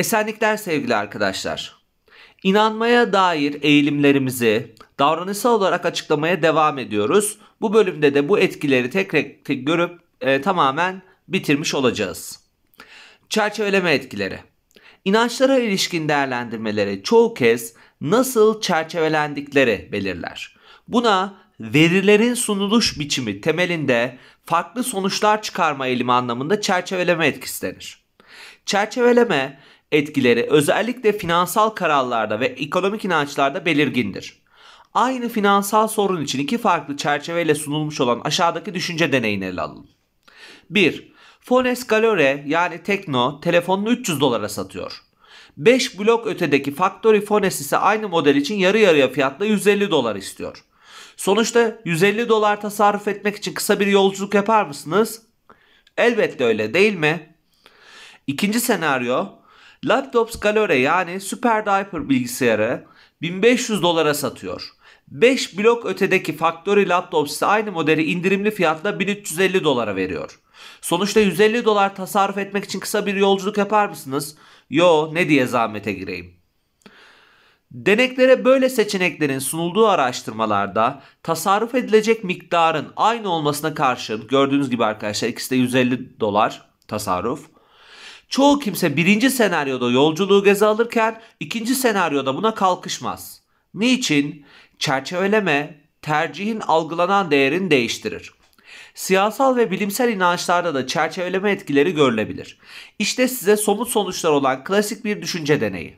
Esenlikler sevgili arkadaşlar. İnanmaya dair eğilimlerimizi davranışsal olarak açıklamaya devam ediyoruz. Bu bölümde de bu etkileri tek tek, görüp e, tamamen bitirmiş olacağız. Çerçeveleme etkileri. İnançlara ilişkin değerlendirmeleri çoğu kez nasıl çerçevelendikleri belirler. Buna verilerin sunuluş biçimi temelinde farklı sonuçlar çıkarma eğilimi anlamında çerçeveleme etkisi denir. Çerçeveleme etkileri özellikle finansal kararlarda ve ekonomik inançlarda belirgindir. Aynı finansal sorun için iki farklı çerçeveyle sunulmuş olan aşağıdaki düşünce deneyini ele alın. 1. Fones Galore yani Tekno telefonunu 300 dolara satıyor. 5 blok ötedeki Factory Fones ise aynı model için yarı yarıya fiyatla 150 dolar istiyor. Sonuçta 150 dolar tasarruf etmek için kısa bir yolculuk yapar mısınız? Elbette öyle değil mi? İkinci senaryo Laptops Galore yani Super Diaper bilgisayarı 1500 dolara satıyor. 5 blok ötedeki Factory Laptops ise aynı modeli indirimli fiyatla 1350 dolara veriyor. Sonuçta 150 dolar tasarruf etmek için kısa bir yolculuk yapar mısınız? Yo ne diye zahmete gireyim. Deneklere böyle seçeneklerin sunulduğu araştırmalarda tasarruf edilecek miktarın aynı olmasına karşın gördüğünüz gibi arkadaşlar ikisi de 150 dolar tasarruf. Çoğu kimse birinci senaryoda yolculuğu göze alırken ikinci senaryoda buna kalkışmaz. Niçin? Çerçeveleme tercihin algılanan değerini değiştirir. Siyasal ve bilimsel inançlarda da çerçeveleme etkileri görülebilir. İşte size somut sonuçlar olan klasik bir düşünce deneyi.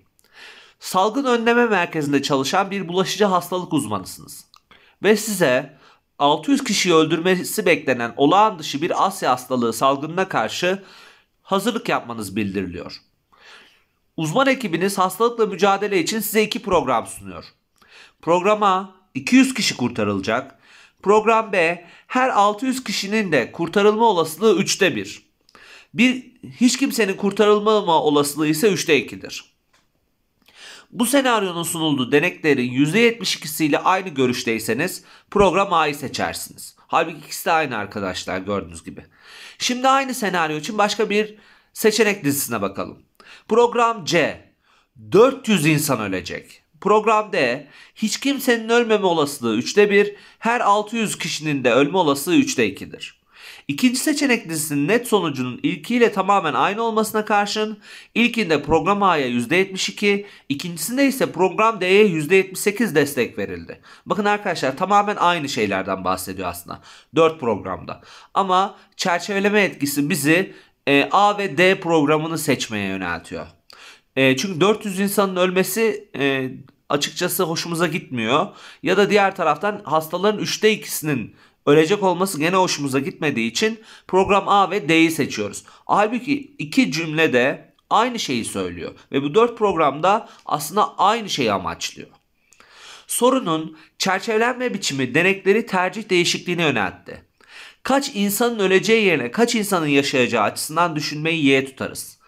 Salgın önleme merkezinde çalışan bir bulaşıcı hastalık uzmanısınız. Ve size 600 kişiyi öldürmesi beklenen olağan dışı bir Asya hastalığı salgınına karşı hazırlık yapmanız bildiriliyor. Uzman ekibiniz hastalıkla mücadele için size iki program sunuyor. Program A 200 kişi kurtarılacak. Program B her 600 kişinin de kurtarılma olasılığı 3'te 1. Bir, hiç kimsenin kurtarılma olasılığı ise 3'te 2'dir. Bu senaryonun sunulduğu deneklerin %72'si ile aynı görüşteyseniz program A'yı seçersiniz. Halbuki ikisi de aynı arkadaşlar gördüğünüz gibi. Şimdi aynı senaryo için başka bir seçenek dizisine bakalım. Program C 400 insan ölecek. Program D hiç kimsenin ölmeme olasılığı 3'te 1, her 600 kişinin de ölme olasılığı 3'te 2'dir. İkinci seçenek dizisinin net sonucunun ilkiyle tamamen aynı olmasına karşın ilkinde program A'ya %72, ikincisinde ise program D'ye %78 destek verildi. Bakın arkadaşlar tamamen aynı şeylerden bahsediyor aslında 4 programda. Ama çerçeveleme etkisi bizi e, A ve D programını seçmeye yöneltiyor. E, çünkü 400 insanın ölmesi e, açıkçası hoşumuza gitmiyor. Ya da diğer taraftan hastaların 3'te 2'sinin Ölecek olması gene hoşumuza gitmediği için program A ve D'yi seçiyoruz. Halbuki iki cümle de aynı şeyi söylüyor ve bu dört programda aslında aynı şeyi amaçlıyor. Sorunun çerçevelenme biçimi denekleri tercih değişikliğini yöneltti. Kaç insanın öleceği yerine kaç insanın yaşayacağı açısından düşünmeyi y'e tutarız.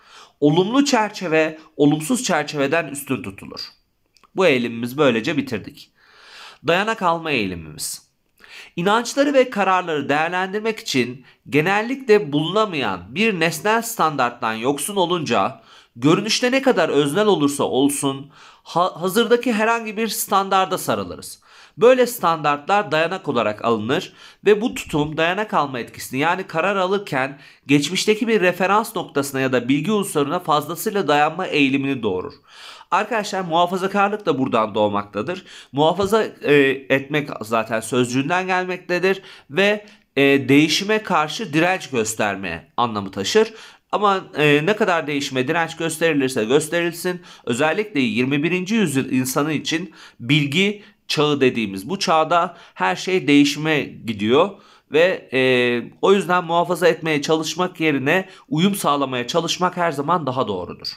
Olumlu çerçeve olumsuz çerçeveden üstün tutulur. Bu eğilimimiz böylece bitirdik. Dayanak alma eğilimimiz. İnançları ve kararları değerlendirmek için genellikle bulunamayan bir nesnel standarttan yoksun olunca görünüşte ne kadar öznel olursa olsun ha- hazırdaki herhangi bir standarda sarılırız. Böyle standartlar dayanak olarak alınır ve bu tutum dayanak alma etkisini yani karar alırken geçmişteki bir referans noktasına ya da bilgi unsuruna fazlasıyla dayanma eğilimini doğurur. Arkadaşlar muhafazakarlık da buradan doğmaktadır. Muhafaza e, etmek zaten sözcüğünden gelmektedir ve e, değişime karşı direnç gösterme anlamı taşır. Ama e, ne kadar değişime direnç gösterilirse gösterilsin özellikle 21. yüzyıl insanı için bilgi çağı dediğimiz bu çağda her şey değişime gidiyor ve e, o yüzden muhafaza etmeye çalışmak yerine uyum sağlamaya çalışmak her zaman daha doğrudur.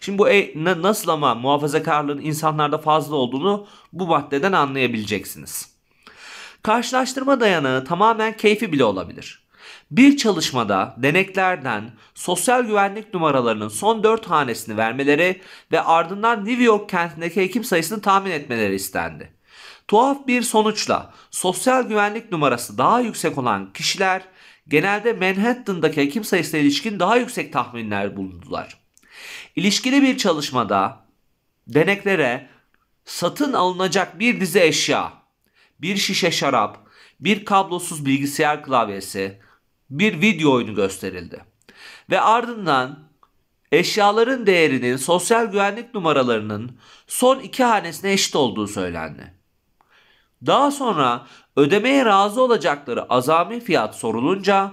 Şimdi bu e, nasıl ama muhafazakarlığın insanlarda fazla olduğunu bu maddeden anlayabileceksiniz. Karşılaştırma dayanağı tamamen keyfi bile olabilir. Bir çalışmada deneklerden sosyal güvenlik numaralarının son 4 hanesini vermeleri ve ardından New York kentindeki hekim sayısını tahmin etmeleri istendi. Tuhaf bir sonuçla sosyal güvenlik numarası daha yüksek olan kişiler genelde Manhattan'daki hekim sayısına ilişkin daha yüksek tahminler bulundular. İlişkili bir çalışmada deneklere satın alınacak bir dizi eşya, bir şişe şarap, bir kablosuz bilgisayar klavyesi, bir video oyunu gösterildi. Ve ardından eşyaların değerinin sosyal güvenlik numaralarının son iki hanesine eşit olduğu söylendi. Daha sonra ödemeye razı olacakları azami fiyat sorulunca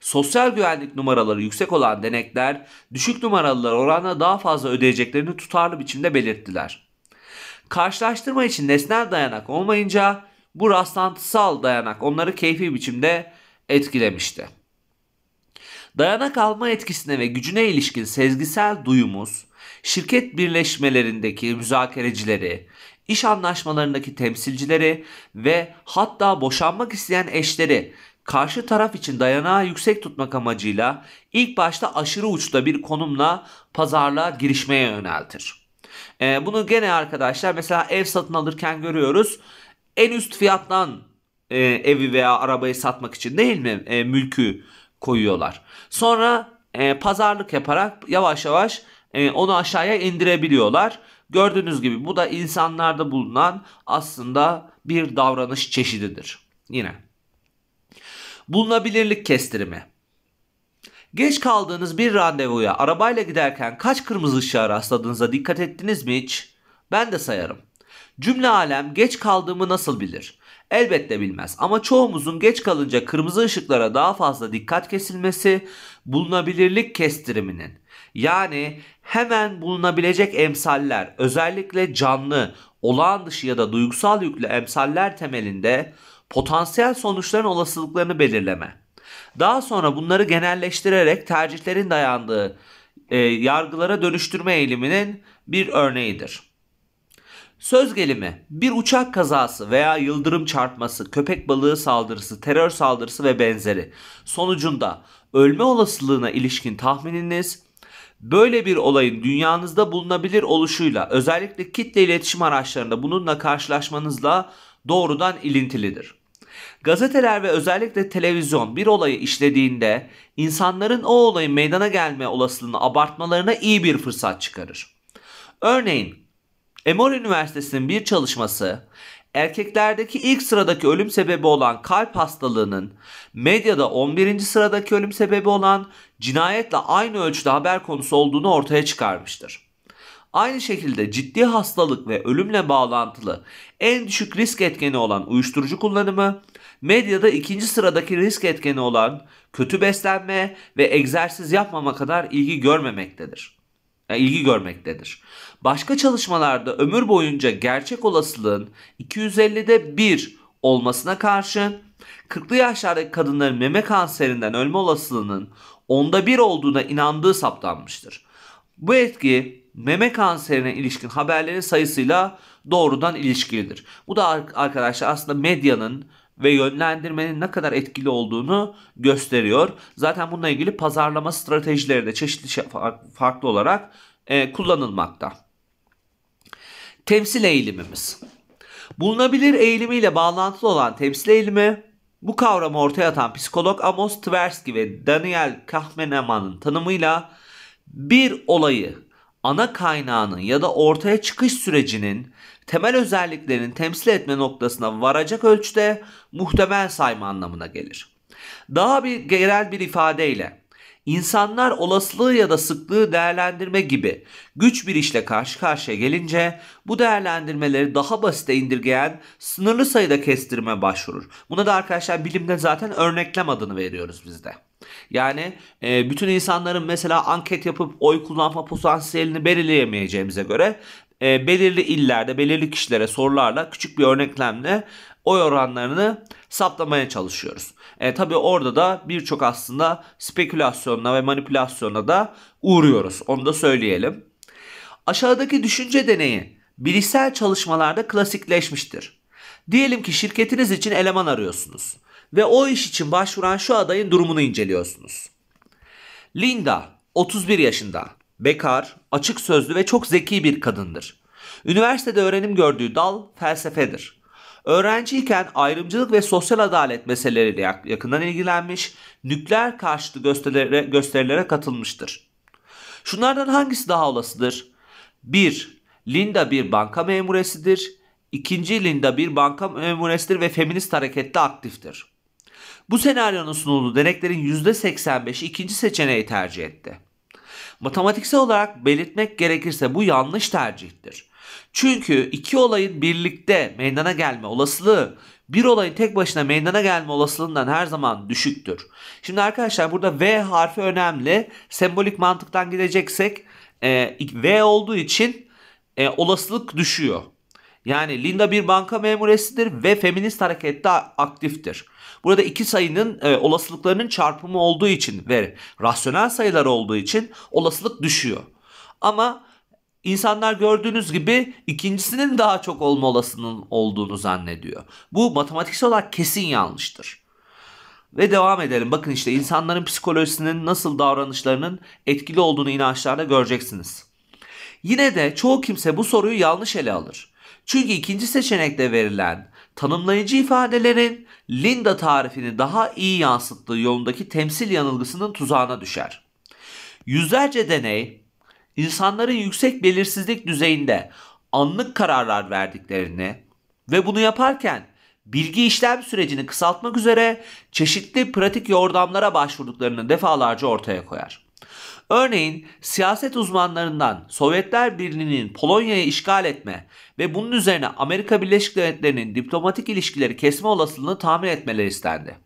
Sosyal güvenlik numaraları yüksek olan denekler düşük numaralılar oranla daha fazla ödeyeceklerini tutarlı biçimde belirttiler. Karşılaştırma için nesnel dayanak olmayınca bu rastlantısal dayanak onları keyfi biçimde etkilemişti. Dayanak alma etkisine ve gücüne ilişkin sezgisel duyumuz, şirket birleşmelerindeki müzakerecileri, iş anlaşmalarındaki temsilcileri ve hatta boşanmak isteyen eşleri karşı taraf için dayanağı yüksek tutmak amacıyla ilk başta aşırı uçta bir konumla pazarlığa girişmeye yöneltir. E, bunu gene arkadaşlar mesela ev satın alırken görüyoruz. En üst fiyattan e, evi veya arabayı satmak için değil mi e, mülkü koyuyorlar. Sonra e, pazarlık yaparak yavaş yavaş e, onu aşağıya indirebiliyorlar. Gördüğünüz gibi bu da insanlarda bulunan aslında bir davranış çeşididir. Yine Bulunabilirlik kestirimi. Geç kaldığınız bir randevuya arabayla giderken kaç kırmızı ışığa rastladığınıza dikkat ettiniz mi hiç? Ben de sayarım. Cümle alem geç kaldığımı nasıl bilir? Elbette bilmez ama çoğumuzun geç kalınca kırmızı ışıklara daha fazla dikkat kesilmesi bulunabilirlik kestiriminin yani hemen bulunabilecek emsaller özellikle canlı, olağan dışı ya da duygusal yüklü emsaller temelinde potansiyel sonuçların olasılıklarını belirleme. Daha sonra bunları genelleştirerek tercihlerin dayandığı e, yargılara dönüştürme eğiliminin bir örneğidir. Söz gelimi bir uçak kazası veya yıldırım çarpması, köpek balığı saldırısı, terör saldırısı ve benzeri sonucunda ölme olasılığına ilişkin tahmininiz böyle bir olayın dünyanızda bulunabilir oluşuyla özellikle kitle iletişim araçlarında bununla karşılaşmanızla doğrudan ilintilidir. Gazeteler ve özellikle televizyon bir olayı işlediğinde insanların o olayın meydana gelme olasılığını abartmalarına iyi bir fırsat çıkarır. Örneğin Emory Üniversitesi'nin bir çalışması erkeklerdeki ilk sıradaki ölüm sebebi olan kalp hastalığının medyada 11. sıradaki ölüm sebebi olan cinayetle aynı ölçüde haber konusu olduğunu ortaya çıkarmıştır. Aynı şekilde ciddi hastalık ve ölümle bağlantılı en düşük risk etkeni olan uyuşturucu kullanımı, medyada ikinci sıradaki risk etkeni olan kötü beslenme ve egzersiz yapmama kadar ilgi görmemektedir. Yani e, ilgi görmektedir. Başka çalışmalarda ömür boyunca gerçek olasılığın 250'de 1 olmasına karşın 40'lı yaşlardaki kadınların meme kanserinden ölme olasılığının onda 1 olduğuna inandığı saptanmıştır. Bu etki meme kanserine ilişkin haberlerin sayısıyla doğrudan ilişkilidir. Bu da arkadaşlar aslında medyanın ve yönlendirmenin ne kadar etkili olduğunu gösteriyor. Zaten bununla ilgili pazarlama stratejileri de çeşitli şey, farklı olarak e, kullanılmakta. Temsil eğilimimiz. Bulunabilir eğilimiyle bağlantılı olan temsil eğilimi bu kavramı ortaya atan psikolog Amos Tversky ve Daniel Kahneman'ın tanımıyla bir olayı ana kaynağının ya da ortaya çıkış sürecinin temel özelliklerini temsil etme noktasına varacak ölçüde muhtemel sayma anlamına gelir. Daha bir genel bir ifadeyle insanlar olasılığı ya da sıklığı değerlendirme gibi güç bir işle karşı karşıya gelince bu değerlendirmeleri daha basite indirgeyen sınırlı sayıda kestirme başvurur. Buna da arkadaşlar bilimde zaten örneklem adını veriyoruz bizde. Yani e, bütün insanların mesela anket yapıp oy kullanma potansiyelini belirleyemeyeceğimize göre e, belirli illerde, belirli kişilere sorularla küçük bir örneklemle oy oranlarını saptamaya çalışıyoruz. E, tabii orada da birçok aslında spekülasyonla ve manipülasyona da uğruyoruz. Onu da söyleyelim. Aşağıdaki düşünce deneyi bilişsel çalışmalarda klasikleşmiştir. Diyelim ki şirketiniz için eleman arıyorsunuz ve o iş için başvuran şu adayın durumunu inceliyorsunuz. Linda 31 yaşında, bekar, açık sözlü ve çok zeki bir kadındır. Üniversitede öğrenim gördüğü dal felsefedir. Öğrenciyken ayrımcılık ve sosyal adalet meseleleriyle yakından ilgilenmiş, nükleer karşıtı gösterilere, gösterilere katılmıştır. Şunlardan hangisi daha olasıdır? 1. Linda bir banka memuresidir. İkinci Linda bir banka memuresidir ve feminist harekette aktiftir. Bu senaryonun sunulduğu deneklerin %85'i ikinci seçeneği tercih etti. Matematiksel olarak belirtmek gerekirse bu yanlış tercihtir. Çünkü iki olayın birlikte meydana gelme olasılığı bir olayın tek başına meydana gelme olasılığından her zaman düşüktür. Şimdi arkadaşlar burada V harfi önemli. Sembolik mantıktan gideceksek e, V olduğu için e, olasılık düşüyor. Yani Linda bir banka memuresidir ve feminist harekette aktiftir. Burada iki sayının e, olasılıklarının çarpımı olduğu için ve rasyonel sayılar olduğu için olasılık düşüyor. Ama insanlar gördüğünüz gibi ikincisinin daha çok olma olasılığının olduğunu zannediyor. Bu matematiksel olarak kesin yanlıştır. Ve devam edelim. Bakın işte insanların psikolojisinin nasıl davranışlarının etkili olduğunu inançlarda göreceksiniz. Yine de çoğu kimse bu soruyu yanlış ele alır. Çünkü ikinci seçenekte verilen tanımlayıcı ifadelerin Linda tarifini daha iyi yansıttığı yolundaki temsil yanılgısının tuzağına düşer. Yüzlerce deney insanların yüksek belirsizlik düzeyinde anlık kararlar verdiklerini ve bunu yaparken bilgi işlem sürecini kısaltmak üzere çeşitli pratik yordamlara başvurduklarını defalarca ortaya koyar. Örneğin siyaset uzmanlarından Sovyetler Birliği'nin Polonya'yı işgal etme ve bunun üzerine Amerika Birleşik Devletleri'nin diplomatik ilişkileri kesme olasılığını tahmin etmeleri istendi.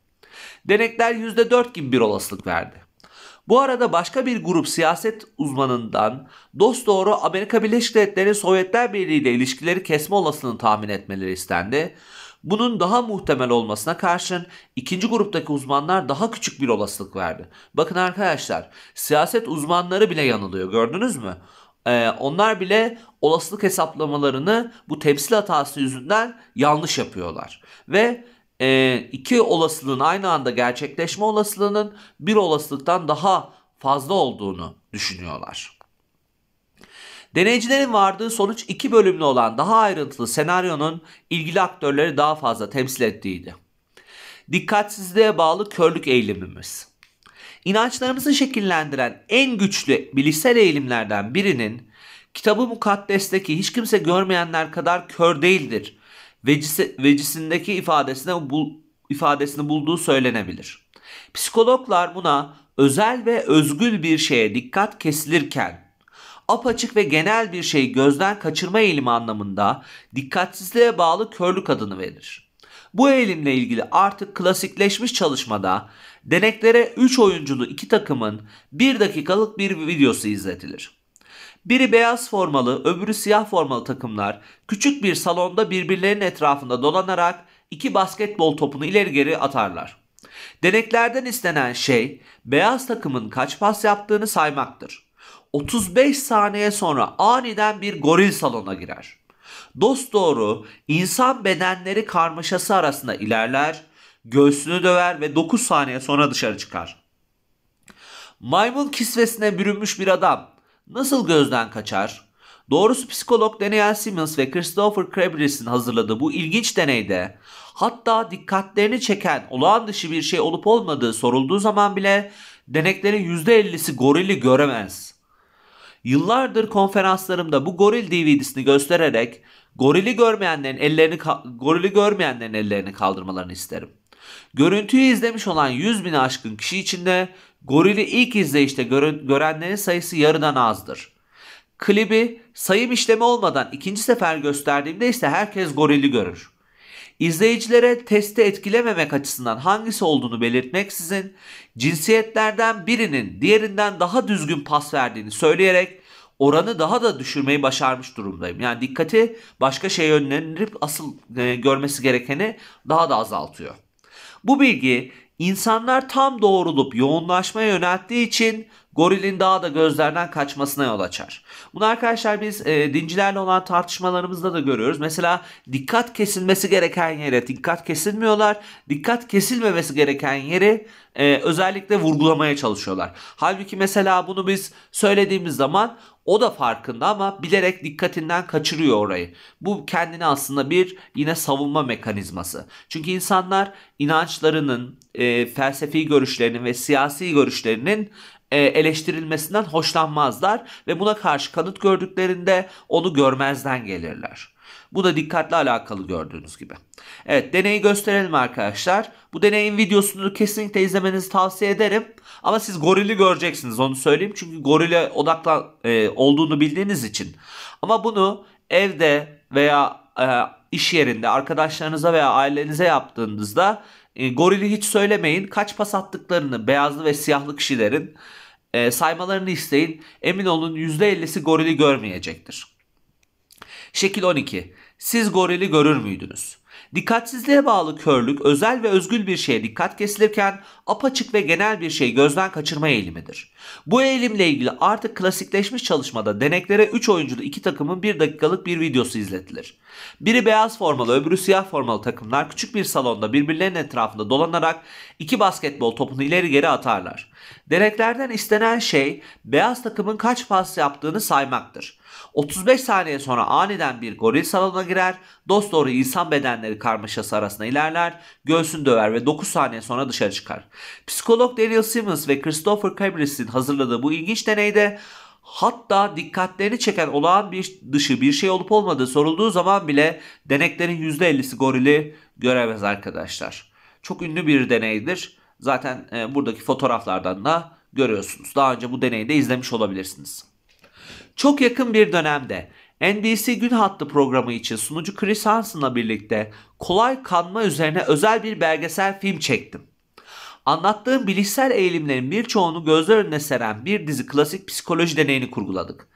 Denekler %4 gibi bir olasılık verdi. Bu arada başka bir grup siyaset uzmanından dost doğru Amerika Birleşik Devletleri Sovyetler Birliği ile ilişkileri kesme olasılığını tahmin etmeleri istendi. Bunun daha muhtemel olmasına karşın ikinci gruptaki uzmanlar daha küçük bir olasılık verdi. Bakın arkadaşlar siyaset uzmanları bile yanılıyor gördünüz mü? Ee, onlar bile olasılık hesaplamalarını bu temsil hatası yüzünden yanlış yapıyorlar. Ve e, iki olasılığın aynı anda gerçekleşme olasılığının bir olasılıktan daha fazla olduğunu düşünüyorlar. Deneycilerin vardığı sonuç iki bölümlü olan daha ayrıntılı senaryonun ilgili aktörleri daha fazla temsil ettiğiydi. Dikkatsizliğe bağlı körlük eğilimimiz. İnançlarımızı şekillendiren en güçlü bilişsel eğilimlerden birinin kitabı mukaddesteki hiç kimse görmeyenler kadar kör değildir vecisindeki ifadesine bul, ifadesini bulduğu söylenebilir. Psikologlar buna özel ve özgül bir şeye dikkat kesilirken apaçık ve genel bir şeyi gözden kaçırma eğilimi anlamında dikkatsizliğe bağlı körlük adını verir. Bu eğilimle ilgili artık klasikleşmiş çalışmada deneklere 3 oyunculu iki takımın 1 dakikalık bir videosu izletilir. Biri beyaz formalı, öbürü siyah formalı takımlar küçük bir salonda birbirlerinin etrafında dolanarak iki basketbol topunu ileri geri atarlar. Deneklerden istenen şey beyaz takımın kaç pas yaptığını saymaktır. 35 saniye sonra aniden bir goril salona girer. Dost doğru insan bedenleri karmaşası arasında ilerler, göğsünü döver ve 9 saniye sonra dışarı çıkar. Maymun kisvesine bürünmüş bir adam nasıl gözden kaçar? Doğrusu psikolog Daniel Simmons ve Christopher Krebris'in hazırladığı bu ilginç deneyde hatta dikkatlerini çeken olağan dışı bir şey olup olmadığı sorulduğu zaman bile deneklerin %50'si gorili göremez. Yıllardır konferanslarımda bu goril DVD'sini göstererek gorili görmeyenlerin ellerini gorili görmeyenlerin ellerini kaldırmalarını isterim. Görüntüyü izlemiş olan 100 bin aşkın kişi içinde gorili ilk izleyişte görenlerin sayısı yarıdan azdır. Klibi sayım işlemi olmadan ikinci sefer gösterdiğimde ise herkes gorili görür. İzleyicilere testi etkilememek açısından hangisi olduğunu belirtmeksizin cinsiyetlerden birinin diğerinden daha düzgün pas verdiğini söyleyerek oranı daha da düşürmeyi başarmış durumdayım. Yani dikkati başka şey yönlendirip asıl e, görmesi gerekeni daha da azaltıyor. Bu bilgi insanlar tam doğrulup yoğunlaşmaya yönelttiği için gorilin daha da gözlerden kaçmasına yol açar. Bunu arkadaşlar biz e, dincilerle olan tartışmalarımızda da görüyoruz. Mesela dikkat kesilmesi gereken yere dikkat kesilmiyorlar. Dikkat kesilmemesi gereken yeri e, özellikle vurgulamaya çalışıyorlar. Halbuki mesela bunu biz söylediğimiz zaman o da farkında ama bilerek dikkatinden kaçırıyor orayı. Bu kendini aslında bir yine savunma mekanizması. Çünkü insanlar inançlarının, e, felsefi görüşlerinin ve siyasi görüşlerinin e, eleştirilmesinden hoşlanmazlar ve buna karşı kanıt gördüklerinde onu görmezden gelirler. Bu da dikkatle alakalı gördüğünüz gibi. Evet deneyi gösterelim arkadaşlar. Bu deneyin videosunu kesinlikle izlemenizi tavsiye ederim. Ama siz gorili göreceksiniz onu söyleyeyim. Çünkü gorile odaklan e, olduğunu bildiğiniz için. Ama bunu evde veya e, iş yerinde arkadaşlarınıza veya ailenize yaptığınızda e, gorili hiç söylemeyin. Kaç pas attıklarını beyazlı ve siyahlı kişilerin e, saymalarını isteyin. Emin olun %50'si gorili görmeyecektir. Şekil 12. Siz gorili görür müydünüz? Dikkatsizliğe bağlı körlük özel ve özgül bir şeye dikkat kesilirken apaçık ve genel bir şeyi gözden kaçırma eğilimidir. Bu eğilimle ilgili artık klasikleşmiş çalışmada deneklere 3 oyunculu iki takımın 1 dakikalık bir videosu izletilir. Biri beyaz formalı öbürü siyah formalı takımlar küçük bir salonda birbirlerinin etrafında dolanarak iki basketbol topunu ileri geri atarlar. Deneklerden istenen şey beyaz takımın kaç pas yaptığını saymaktır. 35 saniye sonra aniden bir goril salona girer. Dost doğru insan bedenleri karmaşası arasında ilerler. Göğsünü döver ve 9 saniye sonra dışarı çıkar. Psikolog Daniel Simmons ve Christopher Cabris'in hazırladığı bu ilginç deneyde Hatta dikkatlerini çeken olağan bir dışı bir şey olup olmadığı sorulduğu zaman bile deneklerin %50'si gorili göremez arkadaşlar. Çok ünlü bir deneydir. Zaten e, buradaki fotoğraflardan da görüyorsunuz. Daha önce bu deneyi de izlemiş olabilirsiniz. Çok yakın bir dönemde NBC Gün Hattı programı için sunucu Chris Hansen'la birlikte kolay kanma üzerine özel bir belgesel film çektim. Anlattığım bilişsel eğilimlerin birçoğunu gözler önüne seren bir dizi klasik psikoloji deneyini kurguladık.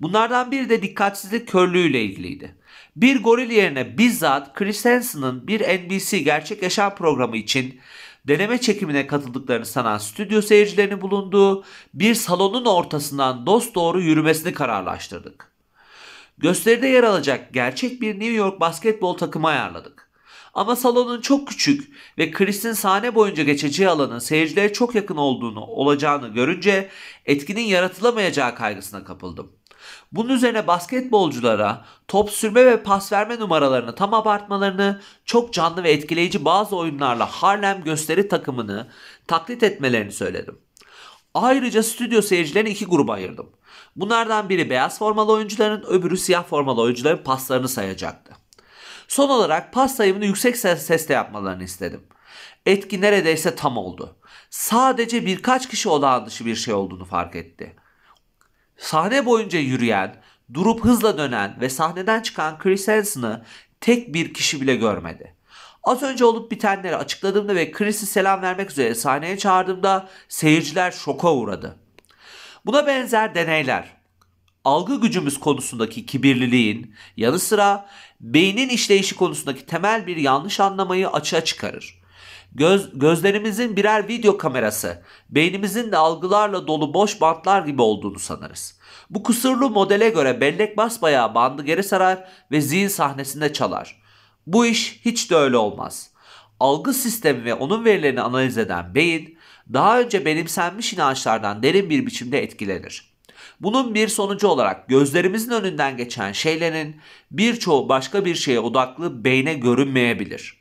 Bunlardan biri de dikkatsizlik körlüğüyle ilgiliydi. Bir goril yerine bizzat Chris Hansen'ın bir NBC gerçek yaşam programı için deneme çekimine katıldıklarını sanan stüdyo seyircilerinin bulunduğu bir salonun ortasından dost doğru yürümesini kararlaştırdık. Gösteride yer alacak gerçek bir New York basketbol takımı ayarladık. Ama salonun çok küçük ve Chris'in sahne boyunca geçeceği alanın seyircilere çok yakın olduğunu olacağını görünce etkinin yaratılamayacağı kaygısına kapıldım. Bunun üzerine basketbolculara top sürme ve pas verme numaralarını tam abartmalarını, çok canlı ve etkileyici bazı oyunlarla Harlem gösteri takımını taklit etmelerini söyledim. Ayrıca stüdyo seyircilerini iki gruba ayırdım. Bunlardan biri beyaz formalı oyuncuların, öbürü siyah formalı oyuncuların paslarını sayacaktı. Son olarak pas sayımını yüksek sesle yapmalarını istedim. Etki neredeyse tam oldu. Sadece birkaç kişi olağan dışı bir şey olduğunu fark etti. Sahne boyunca yürüyen, durup hızla dönen ve sahneden çıkan Chris Hansen'ı tek bir kişi bile görmedi. Az önce olup bitenleri açıkladığımda ve Chris'i selam vermek üzere sahneye çağırdığımda seyirciler şoka uğradı. Buna benzer deneyler algı gücümüz konusundaki kibirliliğin yanı sıra beynin işleyişi konusundaki temel bir yanlış anlamayı açığa çıkarır. Göz, gözlerimizin birer video kamerası, beynimizin de algılarla dolu boş bantlar gibi olduğunu sanırız. Bu kusurlu modele göre bellek basbayağı bandı geri sarar ve zihin sahnesinde çalar. Bu iş hiç de öyle olmaz. Algı sistemi ve onun verilerini analiz eden beyin, daha önce benimsenmiş inançlardan derin bir biçimde etkilenir. Bunun bir sonucu olarak gözlerimizin önünden geçen şeylerin birçoğu başka bir şeye odaklı beyne görünmeyebilir.''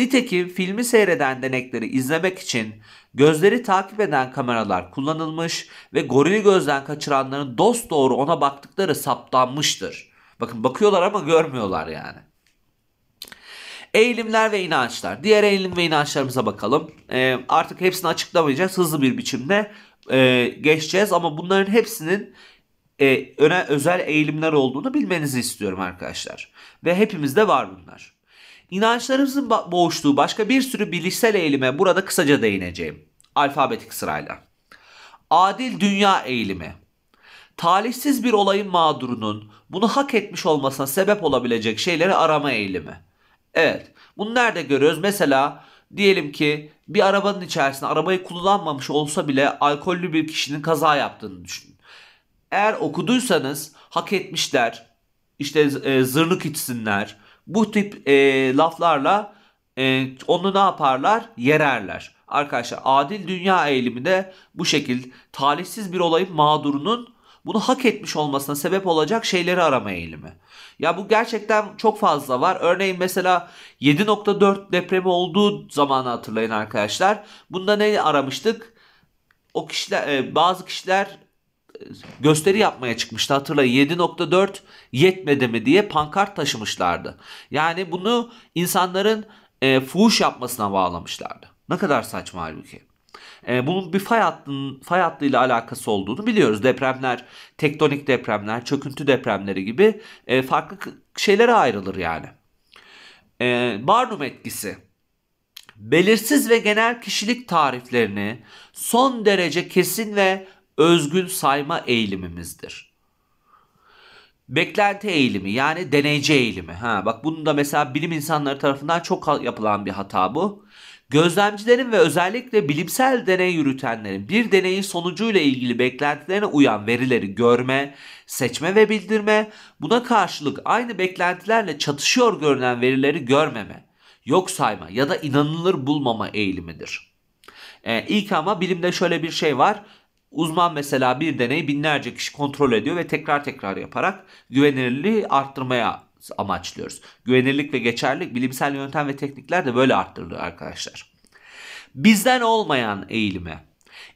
Nitekim filmi seyreden denekleri izlemek için gözleri takip eden kameralar kullanılmış ve gorili gözden kaçıranların dost doğru ona baktıkları saptanmıştır. Bakın bakıyorlar ama görmüyorlar yani. Eğilimler ve inançlar. Diğer eğilim ve inançlarımıza bakalım. Ee, artık hepsini açıklamayacağız. Hızlı bir biçimde e, geçeceğiz. Ama bunların hepsinin e, öne, özel eğilimler olduğunu bilmenizi istiyorum arkadaşlar. Ve hepimizde var bunlar. İnançlarımızın boğuştuğu başka bir sürü bilişsel eğilime burada kısaca değineceğim. Alfabetik sırayla. Adil dünya eğilimi. Talihsiz bir olayın mağdurunun bunu hak etmiş olmasına sebep olabilecek şeyleri arama eğilimi. Evet. Bunu nerede görüyoruz? Mesela diyelim ki bir arabanın içerisinde arabayı kullanmamış olsa bile alkollü bir kişinin kaza yaptığını düşünün. Eğer okuduysanız hak etmişler, işte e, zırnık içsinler, bu tip e, laflarla e, onu ne yaparlar? Yererler. Arkadaşlar adil dünya eğiliminde bu şekilde talihsiz bir olayın mağdurunun bunu hak etmiş olmasına sebep olacak şeyleri arama eğilimi. Ya bu gerçekten çok fazla var. Örneğin mesela 7.4 depremi olduğu zamanı hatırlayın arkadaşlar. Bunda ne aramıştık? O kişiler e, bazı kişiler gösteri yapmaya çıkmıştı hatırlayın 7.4 yetmedi mi diye pankart taşımışlardı. Yani bunu insanların e, fuhuş yapmasına bağlamışlardı. Ne kadar saçma halbuki. E, bunun bir fay hattının fay hattıyla alakası olduğunu biliyoruz. Depremler, tektonik depremler, çöküntü depremleri gibi e, farklı şeylere ayrılır yani. E, Barnum etkisi. Belirsiz ve genel kişilik tariflerini son derece kesin ve özgün sayma eğilimimizdir. Beklenti eğilimi yani deneyci eğilimi. Ha, bak bunu da mesela bilim insanları tarafından çok yapılan bir hata bu. Gözlemcilerin ve özellikle bilimsel deney yürütenlerin bir deneyin sonucuyla ilgili beklentilerine uyan verileri görme, seçme ve bildirme, buna karşılık aynı beklentilerle çatışıyor görünen verileri görmeme, yok sayma ya da inanılır bulmama eğilimidir. E, ilk ama bilimde şöyle bir şey var. Uzman mesela bir deneyi binlerce kişi kontrol ediyor ve tekrar tekrar yaparak güvenilirliği arttırmaya amaçlıyoruz. Güvenirlik ve geçerlilik bilimsel yöntem ve teknikler de böyle arttırılıyor arkadaşlar. Bizden olmayan eğilime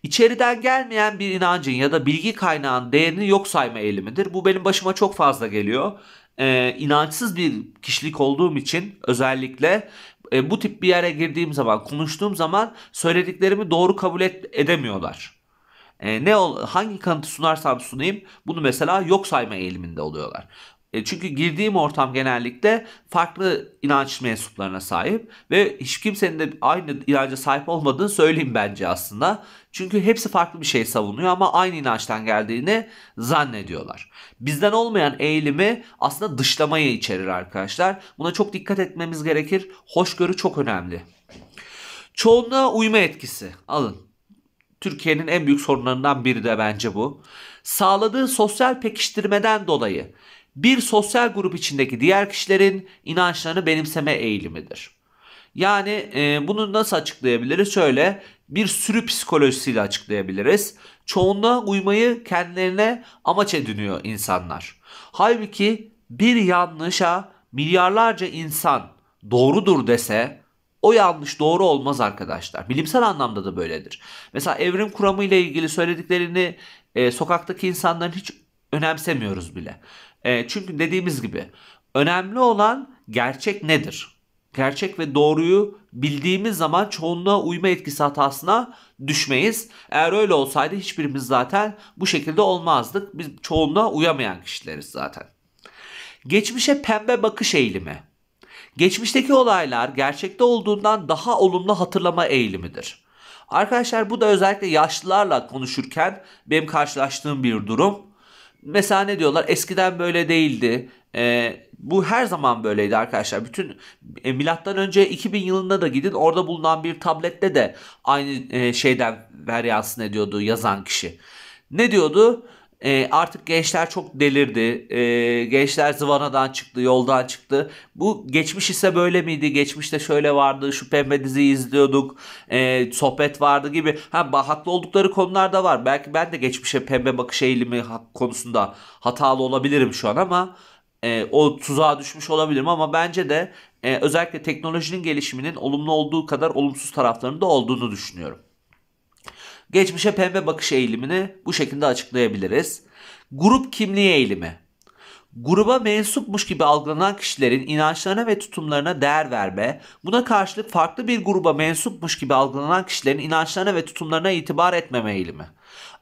İçeriden gelmeyen bir inancın ya da bilgi kaynağının değerini yok sayma eğilimidir. Bu benim başıma çok fazla geliyor. Ee, inançsız bir kişilik olduğum için özellikle e, bu tip bir yere girdiğim zaman, konuştuğum zaman söylediklerimi doğru kabul et, edemiyorlar e, ne ol, hangi kanıtı sunarsam sunayım bunu mesela yok sayma eğiliminde oluyorlar. E, çünkü girdiğim ortam genellikle farklı inanç mensuplarına sahip ve hiç kimsenin de aynı inanca sahip olmadığını söyleyeyim bence aslında. Çünkü hepsi farklı bir şey savunuyor ama aynı inançtan geldiğini zannediyorlar. Bizden olmayan eğilimi aslında dışlamayı içerir arkadaşlar. Buna çok dikkat etmemiz gerekir. Hoşgörü çok önemli. Çoğunluğa uyma etkisi. Alın. Türkiye'nin en büyük sorunlarından biri de bence bu. Sağladığı sosyal pekiştirmeden dolayı bir sosyal grup içindeki diğer kişilerin inançlarını benimseme eğilimidir. Yani e, bunu nasıl açıklayabiliriz? Şöyle bir sürü psikolojisiyle açıklayabiliriz. Çoğunluğa uymayı kendilerine amaç ediniyor insanlar. Halbuki bir yanlışa milyarlarca insan doğrudur dese o yanlış doğru olmaz arkadaşlar. Bilimsel anlamda da böyledir. Mesela evrim kuramı ile ilgili söylediklerini e, sokaktaki insanların hiç önemsemiyoruz bile. E, çünkü dediğimiz gibi önemli olan gerçek nedir? Gerçek ve doğruyu bildiğimiz zaman çoğunluğa uyma etkisi hatasına düşmeyiz. Eğer öyle olsaydı hiçbirimiz zaten bu şekilde olmazdık. Biz çoğunluğa uyamayan kişileriz zaten. Geçmişe pembe bakış eğilimi. Geçmişteki olaylar gerçekte olduğundan daha olumlu hatırlama eğilimidir. Arkadaşlar bu da özellikle yaşlılarla konuşurken benim karşılaştığım bir durum. Mesela ne diyorlar eskiden böyle değildi. E, bu her zaman böyleydi arkadaşlar. Bütün e, milattan önce 2000 yılında da gidin orada bulunan bir tablette de aynı e, şeyden veryansın ediyordu yazan kişi. Ne diyordu? E, artık gençler çok delirdi. E, gençler zıvanadan çıktı, yoldan çıktı. Bu geçmiş ise böyle miydi? Geçmişte şöyle vardı, şu pembe diziyi izliyorduk, e, sohbet vardı gibi. Ha, haklı oldukları konular da var. Belki ben de geçmişe pembe bakış eğilimi konusunda hatalı olabilirim şu an ama e, o tuzağa düşmüş olabilirim ama bence de e, özellikle teknolojinin gelişiminin olumlu olduğu kadar olumsuz taraflarının da olduğunu düşünüyorum. Geçmişe pembe bakış eğilimini bu şekilde açıklayabiliriz. Grup kimliği eğilimi. Gruba mensupmuş gibi algılanan kişilerin inançlarına ve tutumlarına değer verme, buna karşılık farklı bir gruba mensupmuş gibi algılanan kişilerin inançlarına ve tutumlarına itibar etmeme eğilimi.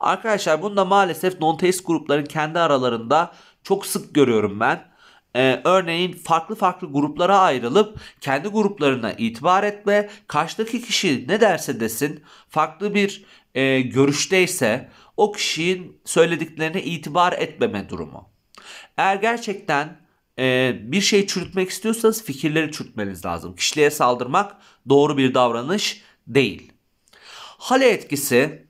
Arkadaşlar bunda maalesef non-teist grupların kendi aralarında çok sık görüyorum ben. Ee, örneğin farklı farklı gruplara ayrılıp kendi gruplarına itibar etme, karşıdaki kişi ne derse desin farklı bir e, görüşteyse o kişinin söylediklerine itibar etmeme durumu. Eğer gerçekten e, bir şey çürütmek istiyorsanız fikirleri çürütmeniz lazım. Kişiliğe saldırmak doğru bir davranış değil. Hale etkisi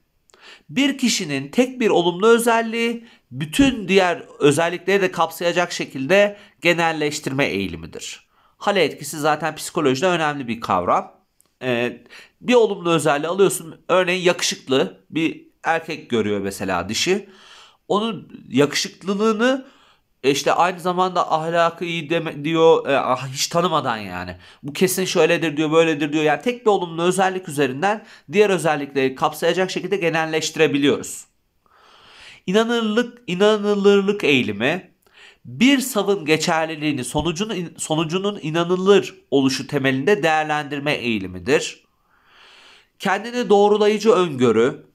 bir kişinin tek bir olumlu özelliği bütün diğer özellikleri de kapsayacak şekilde genelleştirme eğilimidir. Hale etkisi zaten psikolojide önemli bir kavram e, bir olumlu özelliği alıyorsun. Örneğin yakışıklı bir erkek görüyor mesela dişi. Onun yakışıklılığını e, işte aynı zamanda ahlakı iyi deme, diyor e, ah, hiç tanımadan yani. Bu kesin şöyledir diyor böyledir diyor. Yani tek bir olumlu özellik üzerinden diğer özellikleri kapsayacak şekilde genelleştirebiliyoruz. İnanırlık, inanılırlık eğilimi bir savın geçerliliğini sonucunun, sonucunun inanılır oluşu temelinde değerlendirme eğilimidir. Kendini doğrulayıcı öngörü,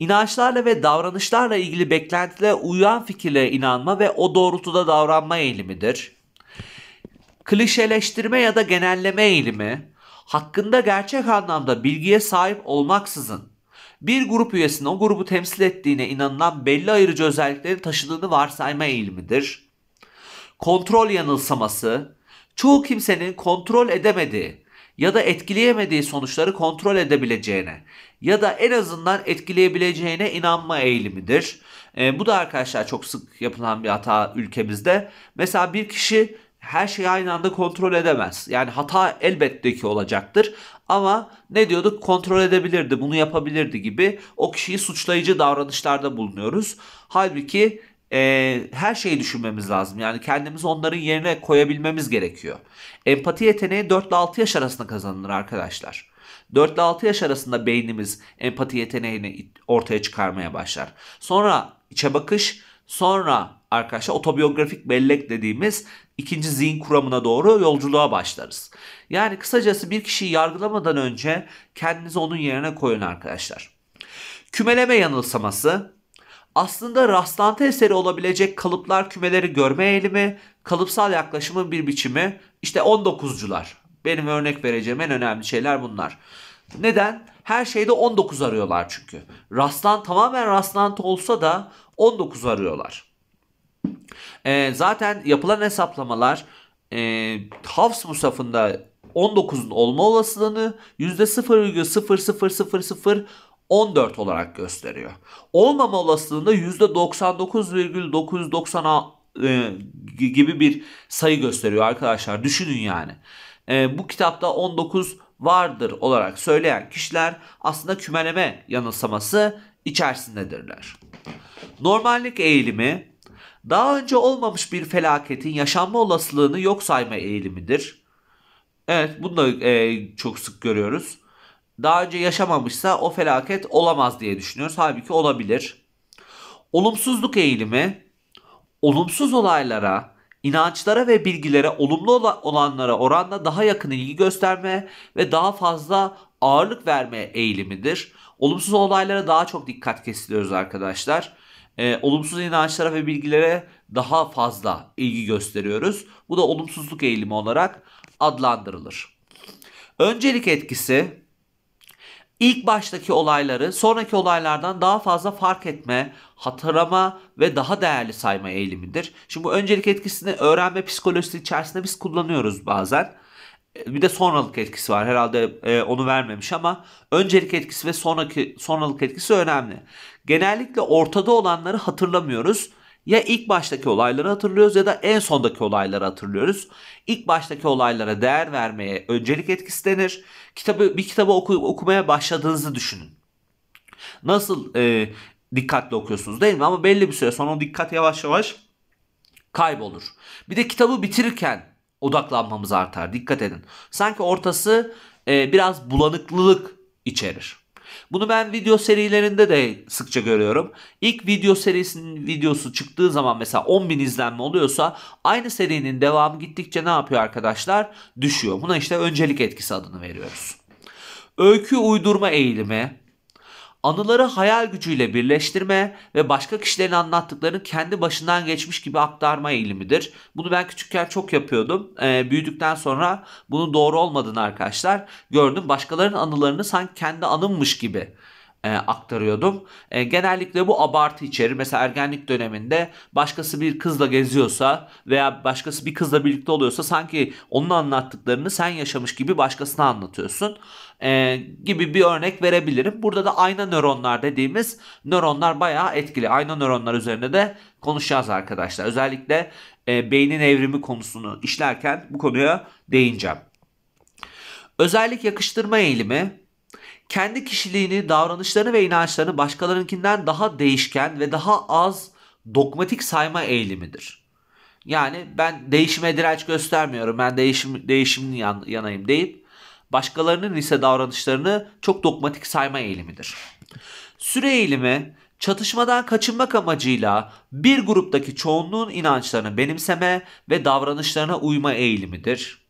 inançlarla ve davranışlarla ilgili beklentilere uyan fikirle inanma ve o doğrultuda davranma eğilimidir. Klişeleştirme ya da genelleme eğilimi, hakkında gerçek anlamda bilgiye sahip olmaksızın bir grup üyesinin o grubu temsil ettiğine inanılan belli ayırıcı özelliklerin taşıdığını varsayma eğilimidir kontrol yanılsaması, çoğu kimsenin kontrol edemediği ya da etkileyemediği sonuçları kontrol edebileceğine ya da en azından etkileyebileceğine inanma eğilimidir. E, bu da arkadaşlar çok sık yapılan bir hata ülkemizde. Mesela bir kişi her şeyi aynı anda kontrol edemez. Yani hata elbette ki olacaktır. Ama ne diyorduk kontrol edebilirdi, bunu yapabilirdi gibi o kişiyi suçlayıcı davranışlarda bulunuyoruz. Halbuki e, her şeyi düşünmemiz lazım. Yani kendimizi onların yerine koyabilmemiz gerekiyor. Empati yeteneği 4 ile 6 yaş arasında kazanılır arkadaşlar. 4 ile 6 yaş arasında beynimiz empati yeteneğini ortaya çıkarmaya başlar. Sonra içe bakış, sonra arkadaşlar otobiyografik bellek dediğimiz ikinci zihin kuramına doğru yolculuğa başlarız. Yani kısacası bir kişiyi yargılamadan önce kendinizi onun yerine koyun arkadaşlar. Kümeleme yanılsaması aslında rastlantı eseri olabilecek kalıplar kümeleri görme eğilimi, kalıpsal yaklaşımın bir biçimi. İşte 19'cular. Benim örnek vereceğim en önemli şeyler bunlar. Neden? Her şeyde 19 arıyorlar çünkü. Rastlan tamamen rastlantı olsa da 19 arıyorlar. Ee, zaten yapılan hesaplamalar e, Havs Musaf'ında 19'un olma olasılığını %0,0000 14 olarak gösteriyor. Olmama olasılığında %99,990 e, gibi bir sayı gösteriyor arkadaşlar. Düşünün yani. E, bu kitapta 19 vardır olarak söyleyen kişiler aslında kümeleme yanılsaması içerisindedirler. Normallik eğilimi daha önce olmamış bir felaketin yaşanma olasılığını yok sayma eğilimidir. Evet bunu da e, çok sık görüyoruz daha önce yaşamamışsa o felaket olamaz diye düşünüyoruz. Halbuki olabilir. Olumsuzluk eğilimi olumsuz olaylara, inançlara ve bilgilere olumlu olanlara oranla daha yakın ilgi gösterme ve daha fazla ağırlık verme eğilimidir. Olumsuz olaylara daha çok dikkat kesiliyoruz arkadaşlar. E, olumsuz inançlara ve bilgilere daha fazla ilgi gösteriyoruz. Bu da olumsuzluk eğilimi olarak adlandırılır. Öncelik etkisi ilk baştaki olayları sonraki olaylardan daha fazla fark etme, hatırlama ve daha değerli sayma eğilimidir. Şimdi bu öncelik etkisini öğrenme psikolojisi içerisinde biz kullanıyoruz bazen. E, bir de sonralık etkisi var. Herhalde e, onu vermemiş ama öncelik etkisi ve sonraki sonralık etkisi önemli. Genellikle ortada olanları hatırlamıyoruz ya ilk baştaki olayları hatırlıyoruz ya da en sondaki olayları hatırlıyoruz. İlk baştaki olaylara değer vermeye öncelik etkisi denir. Kitabı, bir kitabı oku, okumaya başladığınızı düşünün. Nasıl e, dikkatli okuyorsunuz değil mi? Ama belli bir süre sonra o dikkat yavaş yavaş kaybolur. Bir de kitabı bitirirken odaklanmamız artar. Dikkat edin. Sanki ortası e, biraz bulanıklılık içerir. Bunu ben video serilerinde de sıkça görüyorum. İlk video serisinin videosu çıktığı zaman mesela 10 bin izlenme oluyorsa aynı serinin devamı gittikçe ne yapıyor arkadaşlar? Düşüyor. Buna işte öncelik etkisi adını veriyoruz. Öykü uydurma eğilimi, anıları hayal gücüyle birleştirme ve başka kişilerin anlattıklarını kendi başından geçmiş gibi aktarma eğilimidir. Bunu ben küçükken çok yapıyordum. E, büyüdükten sonra bunun doğru olmadığını arkadaşlar gördüm. Başkalarının anılarını sanki kendi anımmış gibi e, aktarıyordum. E, genellikle bu abartı içerir. Mesela ergenlik döneminde başkası bir kızla geziyorsa veya başkası bir kızla birlikte oluyorsa sanki onun anlattıklarını sen yaşamış gibi başkasına anlatıyorsun e, gibi bir örnek verebilirim. Burada da ayna nöronlar dediğimiz nöronlar bayağı etkili. Ayna nöronlar üzerine de konuşacağız arkadaşlar. Özellikle e, beynin evrimi konusunu işlerken bu konuya değineceğim. Özellik yakıştırma eğilimi kendi kişiliğini, davranışlarını ve inançlarını başkalarınkinden daha değişken ve daha az dogmatik sayma eğilimidir. Yani ben değişime direnç göstermiyorum, ben değişim değişimin yan, yanayım deyip başkalarının ise davranışlarını çok dogmatik sayma eğilimidir. Süre eğilimi çatışmadan kaçınmak amacıyla bir gruptaki çoğunluğun inançlarını benimseme ve davranışlarına uyma eğilimidir.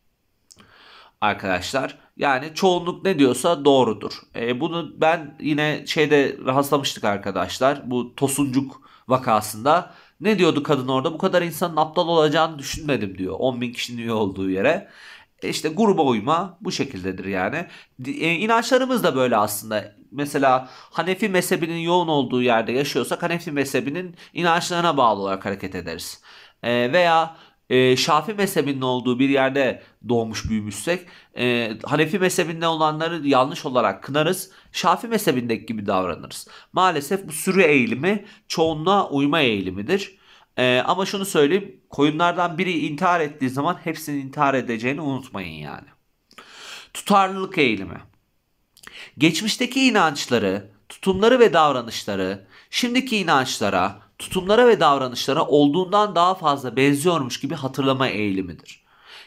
Arkadaşlar yani çoğunluk ne diyorsa doğrudur. E, bunu ben yine şeyde rahatsızlamıştık arkadaşlar. Bu Tosuncuk vakasında. Ne diyordu kadın orada? Bu kadar insanın aptal olacağını düşünmedim diyor. 10 bin kişinin üye olduğu yere. E işte gruba uyma bu şekildedir yani. E, inançlarımız da böyle aslında. Mesela Hanefi mezhebinin yoğun olduğu yerde yaşıyorsak Hanefi mezhebinin inançlarına bağlı olarak hareket ederiz. E, veya e, ee, Şafi mezhebinin olduğu bir yerde doğmuş büyümüşsek e, Hanefi mezhebinde olanları yanlış olarak kınarız. Şafi mezhebindeki gibi davranırız. Maalesef bu sürü eğilimi çoğunluğa uyma eğilimidir. E, ama şunu söyleyeyim koyunlardan biri intihar ettiği zaman hepsinin intihar edeceğini unutmayın yani. Tutarlılık eğilimi. Geçmişteki inançları tutumları ve davranışları şimdiki inançlara, tutumlara ve davranışlara olduğundan daha fazla benziyormuş gibi hatırlama eğilimidir.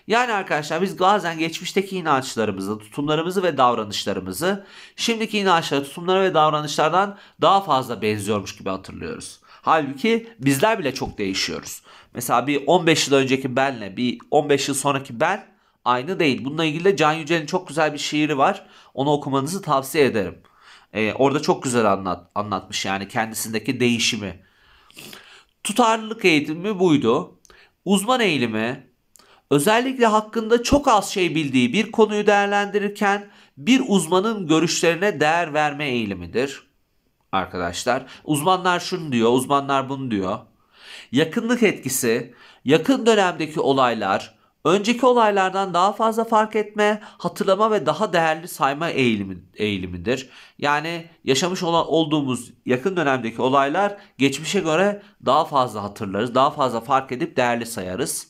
Yani arkadaşlar biz bazen geçmişteki inançlarımızı, tutumlarımızı ve davranışlarımızı şimdiki inançlara, tutumlara ve davranışlardan daha fazla benziyormuş gibi hatırlıyoruz. Halbuki bizler bile çok değişiyoruz. Mesela bir 15 yıl önceki benle bir 15 yıl sonraki ben aynı değil. Bununla ilgili de Can Yücel'in çok güzel bir şiiri var. Onu okumanızı tavsiye ederim. E, orada çok güzel anlat anlatmış yani kendisindeki değişimi. Tutarlılık eğitimi buydu. Uzman eğilimi özellikle hakkında çok az şey bildiği bir konuyu değerlendirirken bir uzmanın görüşlerine değer verme eğilimidir arkadaşlar. Uzmanlar şunu diyor, uzmanlar bunu diyor. Yakınlık etkisi, yakın dönemdeki olaylar, önceki olaylardan daha fazla fark etme, hatırlama ve daha değerli sayma eğilimi, eğilimidir. Yani yaşamış olan olduğumuz yakın dönemdeki olaylar geçmişe göre daha fazla hatırlarız, daha fazla fark edip değerli sayarız.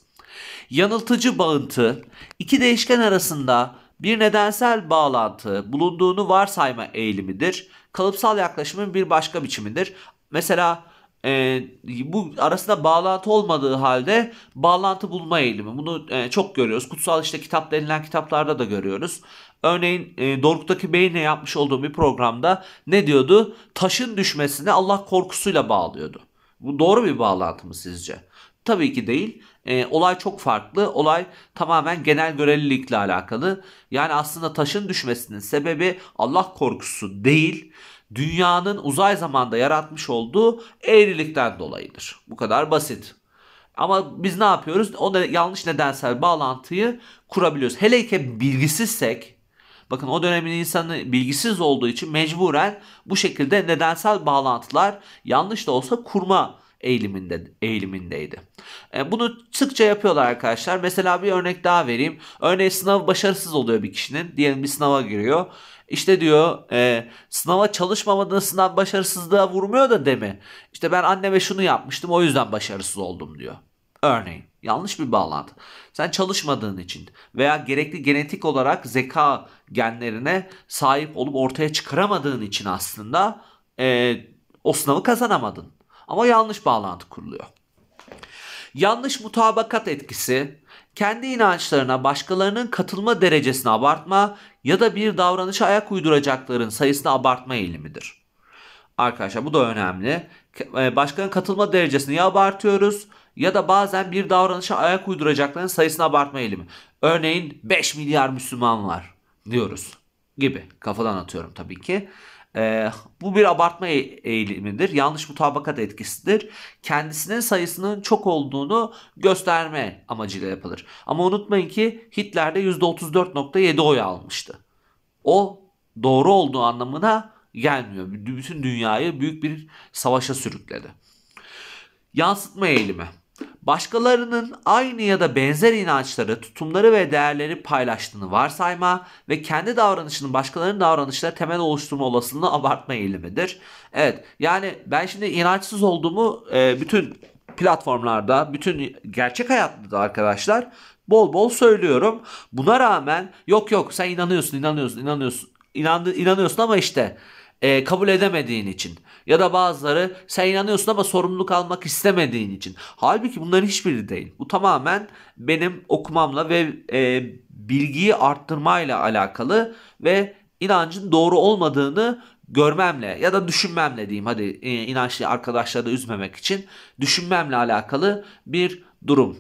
Yanıltıcı bağıntı, iki değişken arasında bir nedensel bağlantı bulunduğunu varsayma eğilimidir. Kalıpsal yaklaşımın bir başka biçimidir. Mesela e, bu arasında bağlantı olmadığı halde bağlantı bulma eğilimi. Bunu e, çok görüyoruz. Kutsal işte kitap denilen kitaplarda da görüyoruz. Örneğin e, Doruk'taki Bey'inle yapmış olduğum bir programda ne diyordu? Taşın düşmesini Allah korkusuyla bağlıyordu. Bu doğru bir bağlantı mı sizce? Tabii ki değil. E, olay çok farklı. Olay tamamen genel görelilikle alakalı. Yani aslında taşın düşmesinin sebebi Allah korkusu değil dünyanın uzay zamanda yaratmış olduğu eğrilikten dolayıdır. Bu kadar basit. Ama biz ne yapıyoruz? O yanlış nedensel bağlantıyı kurabiliyoruz. Hele ki bilgisizsek, bakın o dönemin insanı bilgisiz olduğu için mecburen bu şekilde nedensel bağlantılar yanlış da olsa kurma eğiliminde eğilimindeydi. E, bunu sıkça yapıyorlar arkadaşlar. Mesela bir örnek daha vereyim. Örneğin sınav başarısız oluyor bir kişinin. Diyelim bir sınava giriyor. İşte diyor e, sınava çalışmamadığın sınav başarısızlığa vurmuyor da demi. İşte ben anneme şunu yapmıştım o yüzden başarısız oldum diyor. Örneğin yanlış bir bağlantı. Sen çalışmadığın için veya gerekli genetik olarak zeka genlerine sahip olup ortaya çıkaramadığın için aslında e, o sınavı kazanamadın. Ama yanlış bağlantı kuruluyor. Yanlış mutabakat etkisi, kendi inançlarına başkalarının katılma derecesini abartma ya da bir davranışa ayak uyduracakların sayısını abartma eğilimidir. Arkadaşlar bu da önemli. E, başkalarının katılma derecesini ya abartıyoruz ya da bazen bir davranışa ayak uyduracakların sayısını abartma eğilimi. Örneğin 5 milyar Müslüman var diyoruz gibi kafadan atıyorum tabii ki. E, bu bir abartma e-, eğilimidir. Yanlış mutabakat etkisidir. Kendisinin sayısının çok olduğunu gösterme amacıyla yapılır. Ama unutmayın ki Hitler de %34.7 oy almıştı. O doğru olduğu anlamına gelmiyor. Bütün dünyayı büyük bir savaşa sürükledi. Yansıtma eğilimi başkalarının aynı ya da benzer inançları, tutumları ve değerleri paylaştığını varsayma ve kendi davranışının başkalarının davranışları temel oluşturma olasılığını abartma eğilimidir. Evet yani ben şimdi inançsız olduğumu e, bütün platformlarda, bütün gerçek hayatta da arkadaşlar bol bol söylüyorum. Buna rağmen yok yok sen inanıyorsun, inanıyorsun, inanıyorsun, inandı, inanıyorsun ama işte e, kabul edemediğin için ya da bazıları sen inanıyorsun ama sorumluluk almak istemediğin için. Halbuki bunların hiçbiri değil. Bu tamamen benim okumamla ve e, bilgiyi arttırmayla alakalı ve inancın doğru olmadığını görmemle ya da düşünmemle diyeyim hadi e, inançlı arkadaşları da üzmemek için düşünmemle alakalı bir durum.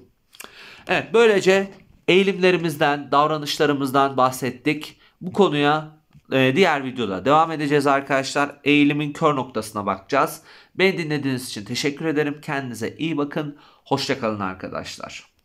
Evet böylece eğilimlerimizden, davranışlarımızdan bahsettik. Bu konuya ee, diğer videoda devam edeceğiz arkadaşlar. Eğilimin kör noktasına bakacağız. Beni dinlediğiniz için teşekkür ederim. Kendinize iyi bakın. Hoşçakalın arkadaşlar.